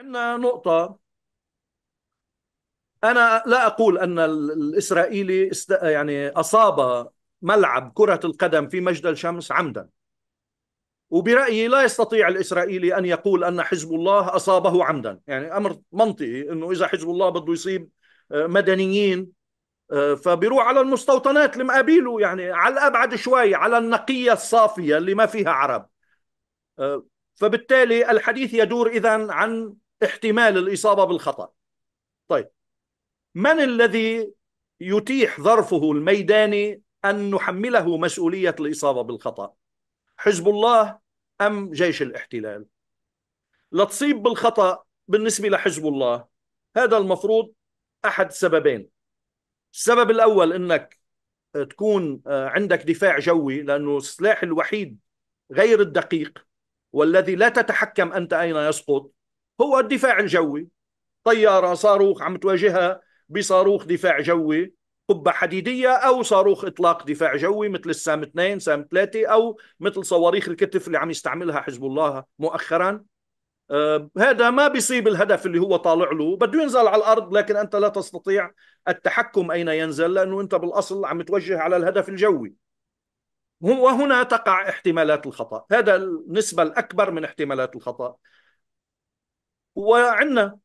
عندنا نقطة أنا لا أقول أن الإسرائيلي است... يعني أصاب ملعب كرة القدم في مجد الشمس عمدا وبرأيي لا يستطيع الإسرائيلي أن يقول أن حزب الله أصابه عمدا يعني أمر منطقي أنه إذا حزب الله بده يصيب آه، مدنيين آه، فبيروح على المستوطنات اللي يعني على الأبعد شوي على النقية الصافية اللي ما فيها عرب آه، فبالتالي الحديث يدور إذا عن احتمال الإصابة بالخطأ طيب من الذي يتيح ظرفه الميداني أن نحمله مسؤولية الإصابة بالخطأ حزب الله أم جيش الاحتلال لتصيب بالخطأ بالنسبة لحزب الله هذا المفروض أحد سببين السبب الأول أنك آه، تكون آه، عندك دفاع جوي لأنه السلاح الوحيد غير الدقيق والذي لا تتحكم أنت أين يسقط هو الدفاع الجوي طيارة صاروخ عم تواجهها بصاروخ دفاع جوي قبة حديدية أو صاروخ إطلاق دفاع جوي مثل السام 2 سام 3 أو مثل صواريخ الكتف اللي عم يستعملها حزب الله مؤخرا آه هذا ما بيصيب الهدف اللي هو طالع له بده ينزل على الأرض لكن أنت لا تستطيع التحكم أين ينزل لأنه أنت بالأصل عم توجه على الهدف الجوي وهنا تقع احتمالات الخطأ هذا النسبة الأكبر من احتمالات الخطأ وعندنا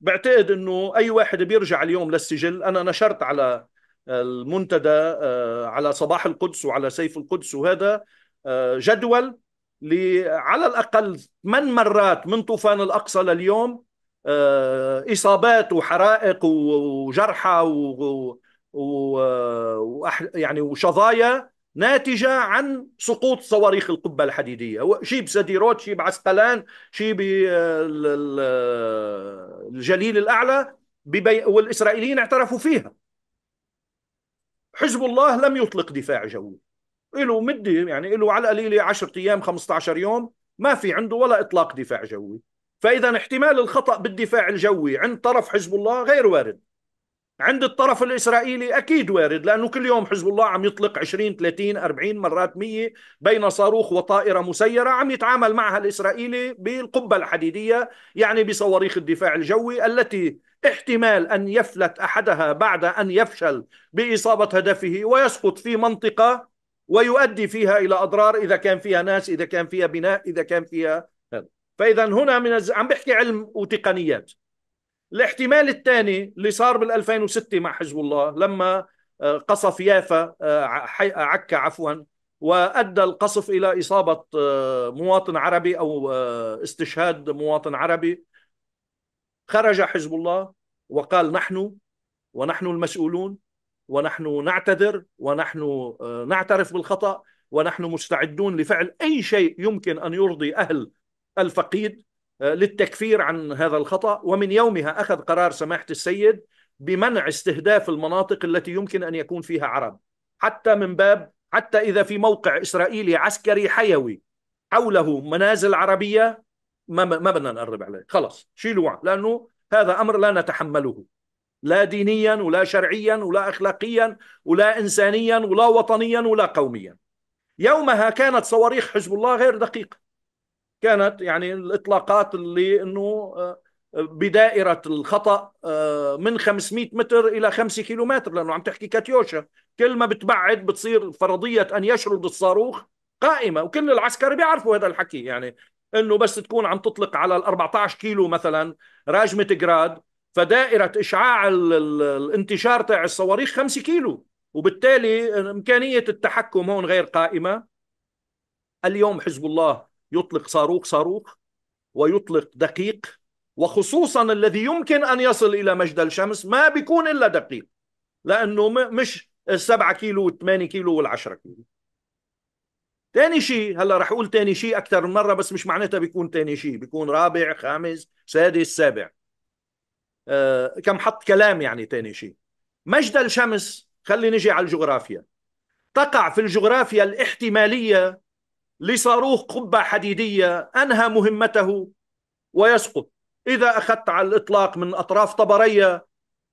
بعتقد انه اي واحد بيرجع اليوم للسجل انا نشرت على المنتدى آه، على صباح القدس وعلى سيف القدس وهذا آه، جدول على الاقل ثمان مرات من طوفان الاقصى لليوم آه، اصابات وحرائق وجرحى و, و... و... يعني وشظايا ناتجة عن سقوط صواريخ القبة الحديدية شي بسديروت شي بعسقلان شي بالجليل الأعلى والإسرائيليين اعترفوا فيها حزب الله لم يطلق دفاع جوي له مدة يعني له على القليلة 10 أيام 15 يوم ما في عنده ولا إطلاق دفاع جوي فإذا احتمال الخطأ بالدفاع الجوي عند طرف حزب الله غير وارد عند الطرف الإسرائيلي أكيد وارد لأنه كل يوم حزب الله عم يطلق 20 30 40 مرات 100 بين صاروخ وطائرة مسيرة عم يتعامل معها الإسرائيلي بالقبة الحديدية يعني بصواريخ الدفاع الجوي التي احتمال أن يفلت أحدها بعد أن يفشل بإصابة هدفه ويسقط في منطقة ويؤدي فيها إلى أضرار إذا كان فيها ناس إذا كان فيها بناء إذا كان فيها هذا فإذا هنا من الز... عم بحكي علم وتقنيات الاحتمال الثاني اللي صار بال 2006 مع حزب الله لما آه، قصف يافا آه، عكا عفوا وادى القصف الى اصابه آه، مواطن عربي او استشهاد مواطن عربي خرج حزب الله وقال نحن ونحن المسؤولون ونحن نعتذر ونحن نعترف بالخطا ونحن مستعدون لفعل اي شيء يمكن ان يرضي اهل الفقيد آه، للتكفير عن هذا الخطأ ومن يومها أخذ قرار سماحة السيد بمنع استهداف المناطق التي يمكن أن يكون فيها عرب حتى من باب حتى إذا في موقع إسرائيلي عسكري حيوي حوله منازل عربية ما, ما بدنا نقرب عليه خلص شيلوا عنه لأنه هذا أمر لا نتحمله لا دينيا ولا شرعيا ولا أخلاقيا ولا إنسانيا ولا وطنيا ولا قوميا يومها كانت صواريخ حزب الله غير دقيقة كانت يعني الاطلاقات اللي انه آه، بدائرة الخطأ آه، من 500 متر إلى 5 كيلومتر لأنه عم تحكي كاتيوشا كل ما بتبعد بتصير فرضية أن يشرد الصاروخ قائمة وكل العسكري بيعرفوا هذا الحكي يعني أنه بس تكون عم تطلق على ال 14 كيلو مثلا راجمة جراد فدائرة إشعاع الانتشار تاع الصواريخ 5 كيلو وبالتالي آه، إمكانية التحكم هون غير قائمة اليوم حزب الله يطلق صاروخ صاروخ ويطلق دقيق وخصوصا الذي يمكن أن يصل إلى مجد الشمس ما بيكون إلا دقيق لأنه مش السبعة كيلو والثمانية كيلو والعشرة كيلو تاني شيء هلا رح اقول تاني شيء اكثر من مره بس مش معناتها بيكون تاني شيء بيكون رابع خامس سادس سابع أه كم حط كلام يعني تاني شيء مجد الشمس خلي نجي على الجغرافيا تقع في الجغرافيا الاحتماليه لصاروخ قبة حديدية أنهى مهمته ويسقط إذا أخذت على الإطلاق من أطراف طبرية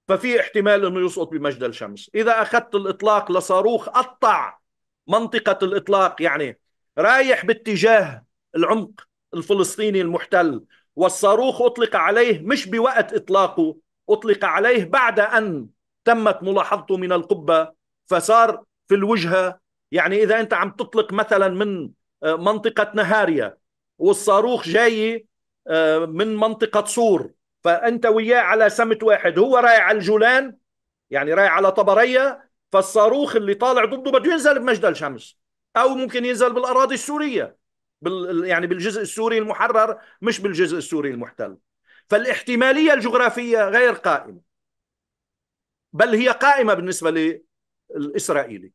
ففي احتمال أنه يسقط بمجد الشمس إذا أخذت الإطلاق لصاروخ قطع منطقة الإطلاق يعني رايح باتجاه العمق الفلسطيني المحتل والصاروخ أطلق عليه مش بوقت إطلاقه أطلق عليه بعد أن تمت ملاحظته من القبة فصار في الوجهة يعني إذا أنت عم تطلق مثلا من آه، منطقة نهاريا والصاروخ جاي آه، من منطقة صور فأنت وياه على سمت واحد هو رايح على الجولان يعني رايح على طبرية فالصاروخ اللي طالع ضده بده ينزل بمجدل الشمس أو ممكن ينزل بالأراضي السورية بال يعني بالجزء السوري المحرر مش بالجزء السوري المحتل فالاحتمالية الجغرافية غير قائمة بل هي قائمة بالنسبة للإسرائيلي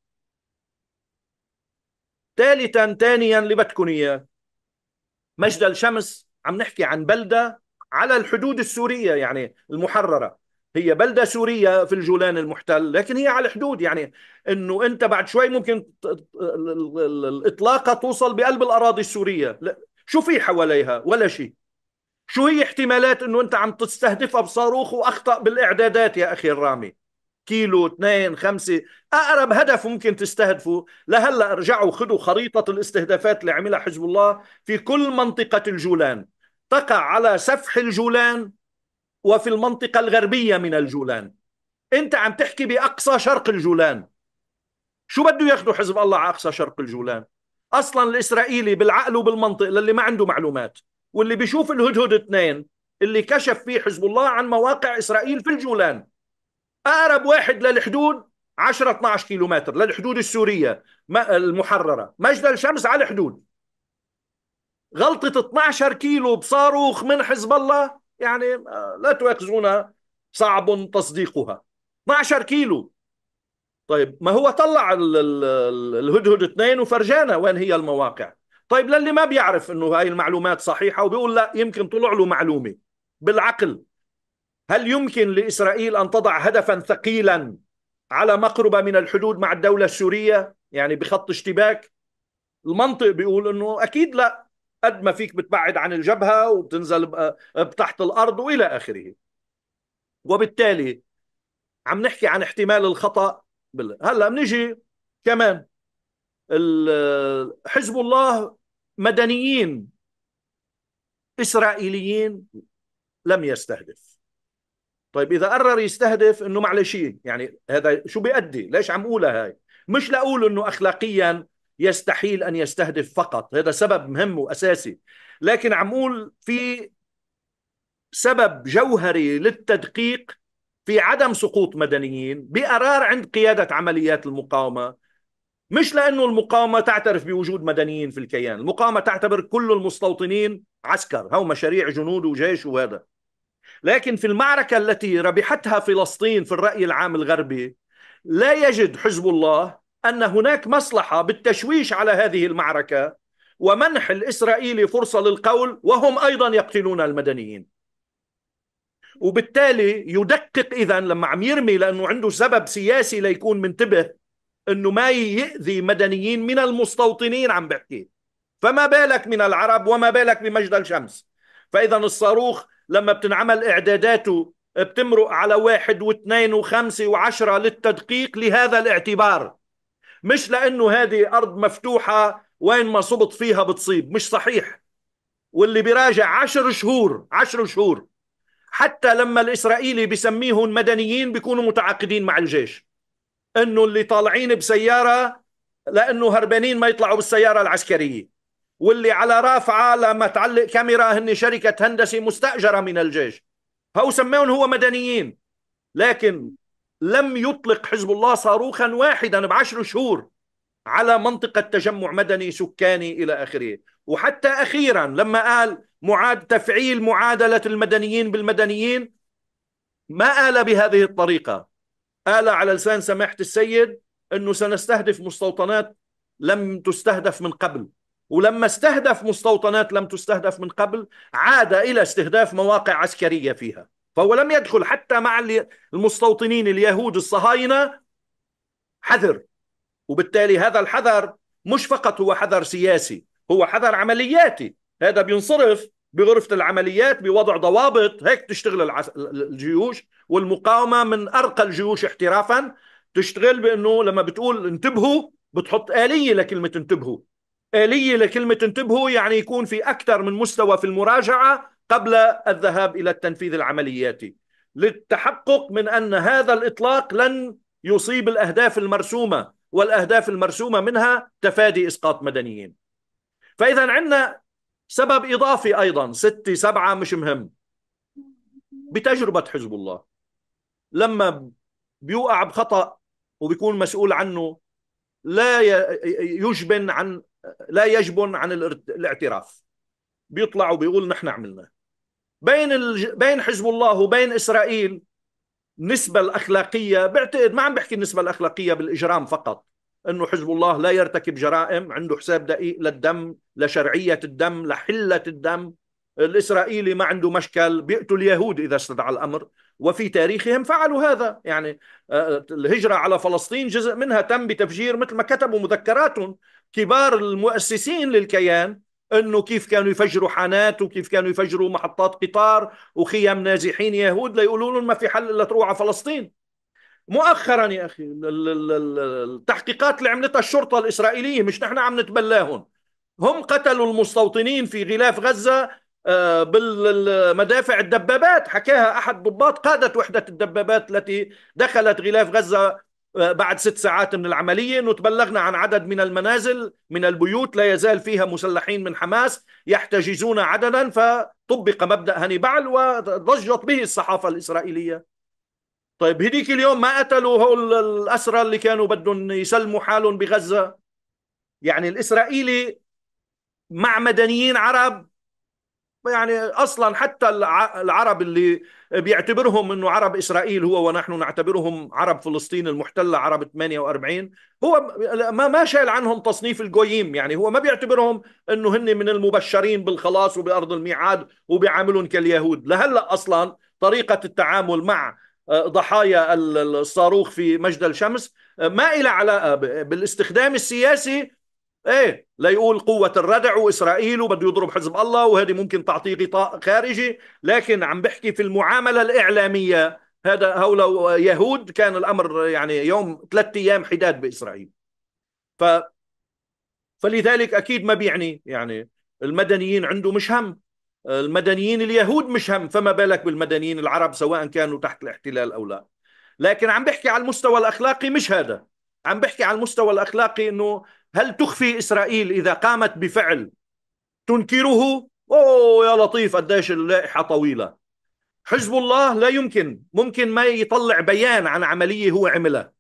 ثالثا ثانيا اللي بدكم اياه مجد الشمس عم نحكي عن بلده على الحدود السوريه يعني المحرره هي بلده سوريه في الجولان المحتل لكن هي على الحدود يعني انه انت بعد شوي ممكن الاطلاقه توصل بقلب الاراضي السوريه لا. شو في حواليها ولا شيء شو هي احتمالات انه انت عم تستهدفها بصاروخ واخطا بالاعدادات يا اخي الرامي كيلو اثنين خمسة أقرب هدف ممكن تستهدفه لهلا ارجعوا خذوا خريطة الاستهدافات اللي عملها حزب الله في كل منطقة الجولان تقع على سفح الجولان وفي المنطقة الغربية من الجولان أنت عم تحكي بأقصى شرق الجولان شو بده ياخذوا حزب الله على أقصى شرق الجولان أصلا الإسرائيلي بالعقل وبالمنطق للي ما عنده معلومات واللي بيشوف الهدهد اثنين اللي كشف فيه حزب الله عن مواقع إسرائيل في الجولان اقرب واحد للحدود 10 12 كيلو متر للحدود السوريه المحرره مجدل الشمس على الحدود غلطه 12 كيلو بصاروخ من حزب الله يعني آه، لا تؤاخذونا صعب تصديقها 12 كيلو طيب ما هو طلع الهدهد اثنين وفرجانا وين هي المواقع طيب للي ما بيعرف انه هاي المعلومات صحيحه وبيقول لا يمكن طلع له معلومه بالعقل هل يمكن لإسرائيل أن تضع هدفا ثقيلا على مقربة من الحدود مع الدولة السورية يعني بخط اشتباك المنطق بيقول أنه أكيد لا قد ما فيك بتبعد عن الجبهة وبتنزل تحت الأرض وإلى آخره وبالتالي عم نحكي عن احتمال الخطأ هلا بنيجي كمان حزب الله مدنيين إسرائيليين لم يستهدف طيب اذا قرر يستهدف انه معلش يعني هذا شو بيأدي ليش عم اقولها هاي مش لاقول انه اخلاقيا يستحيل ان يستهدف فقط هذا سبب مهم واساسي لكن عم اقول في سبب جوهري للتدقيق في عدم سقوط مدنيين بقرار عند قيادة عمليات المقاومة مش لأنه المقاومة تعترف بوجود مدنيين في الكيان المقاومة تعتبر كل المستوطنين عسكر هو مشاريع جنود وجيش وهذا لكن في المعركة التي ربحتها فلسطين في الرأي العام الغربي لا يجد حزب الله أن هناك مصلحة بالتشويش على هذه المعركة ومنح الإسرائيلي فرصة للقول وهم أيضا يقتلون المدنيين وبالتالي يدقق اذا لما عم يرمي لانه عنده سبب سياسي ليكون منتبه انه ما يؤذي مدنيين من المستوطنين عم بحكي فما بالك من العرب وما بالك بمجد الشمس فاذا الصاروخ لما بتنعمل إعداداته بتمرق على واحد واثنين وخمسة وعشرة للتدقيق لهذا الاعتبار مش لأنه هذه أرض مفتوحة وين ما صبت فيها بتصيب مش صحيح واللي بيراجع عشر شهور عشر شهور حتى لما الإسرائيلي بسميهم مدنيين بيكونوا متعاقدين مع الجيش انه اللي طالعين بسيارة لأنه هربانين ما يطلعوا بالسيارة العسكرية واللي على رافعه لما تعلق كاميرا هن شركه هندسه مستاجره من الجيش هو سماهم هو مدنيين لكن لم يطلق حزب الله صاروخا واحدا بعشر شهور على منطقة تجمع مدني سكاني إلى آخره وحتى أخيرا لما قال معاد تفعيل معادلة المدنيين بالمدنيين ما قال بهذه الطريقة قال على لسان سماحة السيد أنه سنستهدف مستوطنات لم تستهدف من قبل ولما استهدف مستوطنات لم تستهدف من قبل عاد إلى استهداف مواقع عسكرية فيها فهو لم يدخل حتى مع المستوطنين اليهود الصهاينة حذر وبالتالي هذا الحذر مش فقط هو حذر سياسي هو حذر عملياتي هذا بينصرف بغرفة العمليات بوضع ضوابط هيك تشتغل الجيوش والمقاومة من أرقى الجيوش احترافا تشتغل بأنه لما بتقول انتبهوا بتحط آلية لكلمة انتبهوا آلية لكلمة انتبهوا يعني يكون في أكثر من مستوى في المراجعة قبل الذهاب إلى التنفيذ العملياتي للتحقق من أن هذا الإطلاق لن يصيب الأهداف المرسومة والأهداف المرسومة منها تفادي إسقاط مدنيين فإذا عندنا سبب إضافي أيضا ستة سبعة مش مهم بتجربة حزب الله لما بيوقع بخطأ وبيكون مسؤول عنه لا يجبن عن لا يجبن عن الاعتراف بيطلع وبيقول نحن عملناه بين ال... بين حزب الله وبين اسرائيل النسبة الأخلاقية بعتقد ما عم بحكي النسبة الأخلاقية بالإجرام فقط أنه حزب الله لا يرتكب جرائم عنده حساب دقيق للدم لشرعية الدم لحلة الدم الإسرائيلي ما عنده مشكل بيقتل يهود إذا استدعى الأمر وفي تاريخهم فعلوا هذا يعني آه، الهجرة على فلسطين جزء منها تم بتفجير مثل ما كتبوا مذكراتهم كبار المؤسسين للكيان انه كيف كانوا يفجروا حانات وكيف كانوا يفجروا محطات قطار وخيام نازحين يهود ليقولوا لهم ما في حل الا تروح على فلسطين مؤخرا يا اخي التحقيقات اللي عملتها الشرطه الاسرائيليه مش نحن عم نتبلاهم هم قتلوا المستوطنين في غلاف غزه آه، بالمدافع الدبابات حكاها أحد ضباط قادة وحدة الدبابات التي دخلت غلاف غزة آه، بعد ست ساعات من العملية أنه تبلغنا عن عدد من المنازل من البيوت لا يزال فيها مسلحين من حماس يحتجزون عددا فطبق مبدأ هنيبعل بعل وضجت به الصحافة الإسرائيلية طيب هديك اليوم ما قتلوا هول الأسرى اللي كانوا بدهم يسلموا حالهم بغزة يعني الإسرائيلي مع مدنيين عرب يعني اصلا حتى العرب اللي بيعتبرهم انه عرب اسرائيل هو ونحن نعتبرهم عرب فلسطين المحتله عرب 48 هو ما ما شايل عنهم تصنيف الجويم يعني هو ما بيعتبرهم انه هن من المبشرين بالخلاص وبارض الميعاد وبيعاملهم كاليهود لهلا اصلا طريقه التعامل مع آه، ضحايا الصاروخ في مجد الشمس آه، ما إلى علاقة بالاستخدام السياسي ايه ليقول قوة الردع واسرائيل وبده يضرب حزب الله وهذه ممكن تعطيه غطاء خارجي، لكن عم بحكي في المعاملة الإعلامية هذا هؤلاء يهود كان الأمر يعني يوم ثلاثة أيام حداد بإسرائيل. ف فلذلك أكيد ما بيعني يعني المدنيين عنده مش هم المدنيين اليهود مش هم فما بالك بالمدنيين العرب سواء كانوا تحت الاحتلال أو لا لكن عم بحكي على المستوى الأخلاقي مش هذا عم بحكي على المستوى الأخلاقي أنه هل تخفي إسرائيل إذا قامت بفعل تنكره أوه يا لطيف قديش اللائحة طويلة حزب الله لا يمكن ممكن ما يطلع بيان عن عملية هو عملها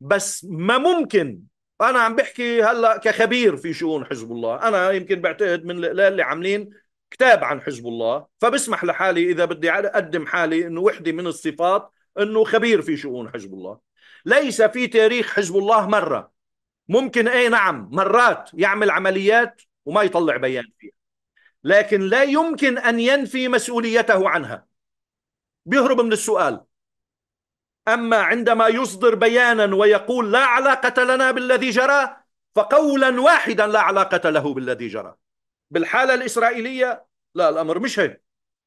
بس ما ممكن أنا عم بحكي هلأ كخبير في شؤون حزب الله أنا يمكن بعتقد من اللي عاملين كتاب عن حزب الله فبسمح لحالي إذا بدي أقدم حالي أنه وحدة من الصفات أنه خبير في شؤون حزب الله ليس في تاريخ حزب الله مرة ممكن اي نعم مرات يعمل عمليات وما يطلع بيان فيها لكن لا يمكن ان ينفي مسؤوليته عنها بيهرب من السؤال اما عندما يصدر بيانا ويقول لا علاقه لنا بالذي جرى فقولا واحدا لا علاقه له بالذي جرى بالحاله الاسرائيليه لا الامر مش هيك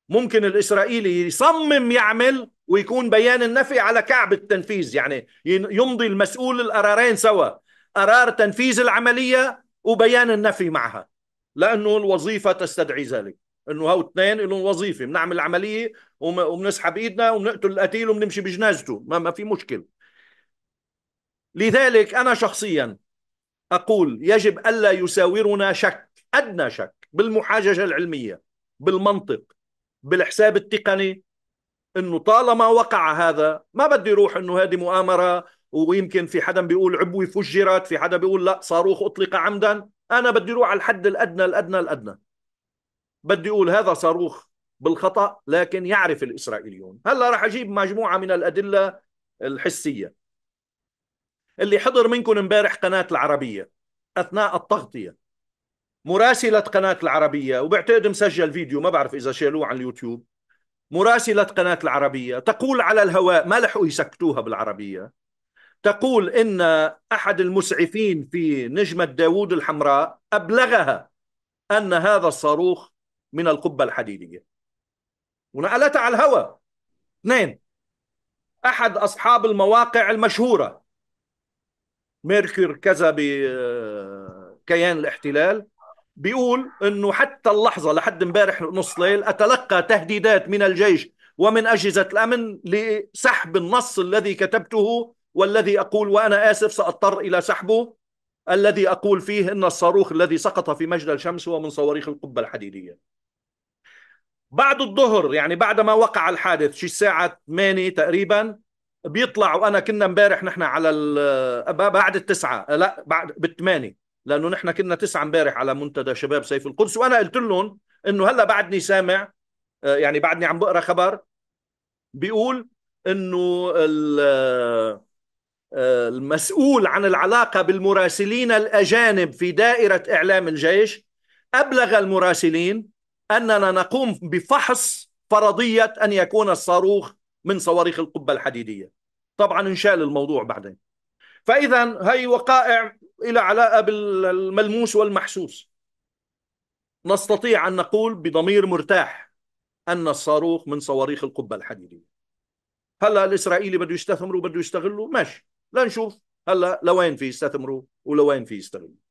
ممكن الاسرائيلي يصمم يعمل ويكون بيان النفي على كعب التنفيذ يعني يمضي المسؤول القرارين سوا قرار تنفيذ العملية وبيان النفي معها لأنه الوظيفة تستدعي ذلك انه هو اثنين لهم وظيفه بنعمل العمليه وبنسحب ايدنا وبنقتل القتيل وبنمشي بجنازته ما, ما في مشكله لذلك انا شخصيا اقول يجب الا يساورنا شك ادنى شك بالمحاججه العلميه بالمنطق بالحساب التقني انه طالما وقع هذا ما بدي روح انه هذه مؤامره ويمكن في حدا بيقول عبوي فجرت في حدا بيقول لا صاروخ اطلق عمدا انا بدي اروح على الحد الادنى الادنى الادنى بدي اقول هذا صاروخ بالخطا لكن يعرف الاسرائيليون هلا راح اجيب مجموعه من الادله الحسيه اللي حضر منكم امبارح قناه العربيه اثناء التغطيه مراسله قناه العربيه وبعتقد مسجل فيديو ما بعرف اذا شالوه عن اليوتيوب مراسله قناه العربيه تقول على الهواء ما لحقوا يسكتوها بالعربيه تقول إن أحد المسعفين في نجمة داوود الحمراء أبلغها أن هذا الصاروخ من القبة الحديدية ونقلتها على الهواء اثنين أحد أصحاب المواقع المشهورة ميركور كذا بكيان الاحتلال بيقول انه حتى اللحظه لحد امبارح نص ليل اتلقى تهديدات من الجيش ومن اجهزه الامن لسحب النص الذي كتبته والذي أقول وأنا آسف سأضطر إلى سحبه الذي أقول فيه إن الصاروخ الذي سقط في مجدى الشمس هو من صواريخ القبة الحديدية بعد الظهر يعني بعد ما وقع الحادث شي الساعة 8 تقريبا بيطلع وأنا كنا امبارح نحن على بعد التسعة لا بعد بالثمانية لأنه نحن كنا تسعة امبارح على منتدى شباب سيف القدس وأنا قلت لهم إنه هلا بعدني سامع يعني بعدني عم بقرا خبر بيقول إنه آه، المسؤول عن العلاقة بالمراسلين الأجانب في دائرة إعلام الجيش أبلغ المراسلين أننا نقوم بفحص فرضية أن يكون الصاروخ من صواريخ القبة الحديدية طبعا انشال الموضوع بعدين فإذا هي وقائع إلى علاقة بالملموس والمحسوس نستطيع أن نقول بضمير مرتاح أن الصاروخ من صواريخ القبة الحديدية هلا الإسرائيلي بده يستثمره وبده يستغله ماشي لنشوف هلا لوين في يستثمروا ولوين في يستغلوا